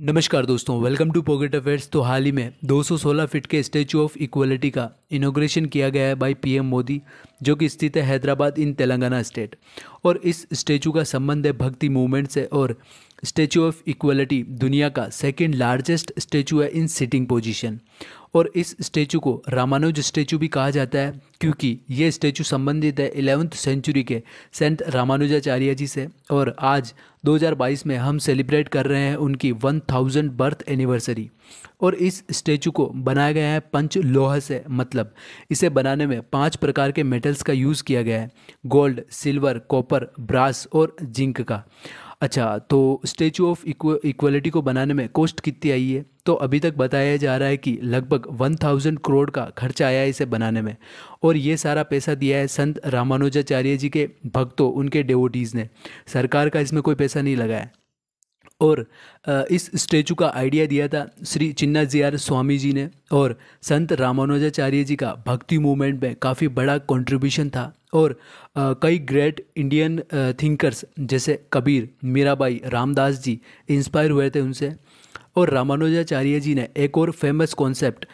नमस्कार दोस्तों welcome to pocket affairs तो हाल ही में 216 फीट के स्टैचू ऑफ इक्वलिटी का इनोग्रेशन किया गया है बाय पीएम मोदी जो कि स्थित है हैदराबाद इन तेलंगाना स्टेट और इस स्टैचू का संबंध है भक्ति मूवमेंट से और स्टैचू ऑफ इक्वलिटी दुनिया का सेकेंड लार्जेस्ट स्टैचू है इन सिटिंग पोजिशन और इस स्टैचू को रामानुज स्टैचू भी कहा जाता है क्योंकि ये स्टैचू संबंधित है इलेवंथ सेंचुरी के सेंट रामानुजाचार्य जी से और आज 2022 में हम सेलिब्रेट कर रहे हैं उनकी 1000 बर्थ एनिवर्सरी और इस स्टैचू को बनाया गया है पंच लोह से मतलब इसे बनाने में पांच प्रकार के मेटल्स का यूज़ किया गया है गोल्ड सिल्वर कॉपर ब्रास और जिंक का अच्छा तो स्टेचू ऑफ इक्वलिटी को बनाने में कॉस्ट कितनी आई है तो अभी तक बताया जा रहा है कि लगभग 1000 करोड़ का खर्चा आया है इसे बनाने में और ये सारा पैसा दिया है संत रामानुजाचार्य जी के भक्तों उनके डेवोटीज़ ने सरकार का इसमें कोई पैसा नहीं लगाया और इस स्टैचू का आइडिया दिया था श्री चिन्ना जी आर स्वामी जी ने और संत रामानुजाचार्य जी का भक्ति मूवमेंट में काफ़ी बड़ा कंट्रीब्यूशन था और कई ग्रेट इंडियन थिंकर्स जैसे कबीर मीराबाई रामदास जी इंस्पायर हुए थे उनसे और रामानुजाचार्य जी ने एक और फेमस कॉन्सेप्ट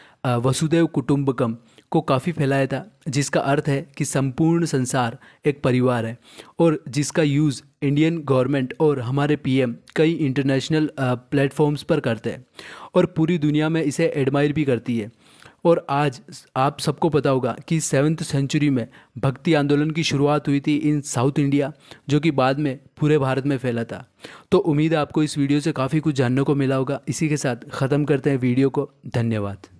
वसुदेव कुटुंबकम को काफ़ी फैलाया था जिसका अर्थ है कि संपूर्ण संसार एक परिवार है और जिसका यूज़ इंडियन गवर्नमेंट और हमारे पीएम कई इंटरनेशनल प्लेटफॉर्म्स पर करते हैं और पूरी दुनिया में इसे एडमायर भी करती है और आज आप सबको पता होगा कि सेवन्थ सेंचुरी में भक्ति आंदोलन की शुरुआत हुई थी इन साउथ इंडिया जो कि बाद में पूरे भारत में फैला था तो उम्मीद है आपको इस वीडियो से काफ़ी कुछ जानने को मिला होगा इसी के साथ ख़त्म करते हैं वीडियो को धन्यवाद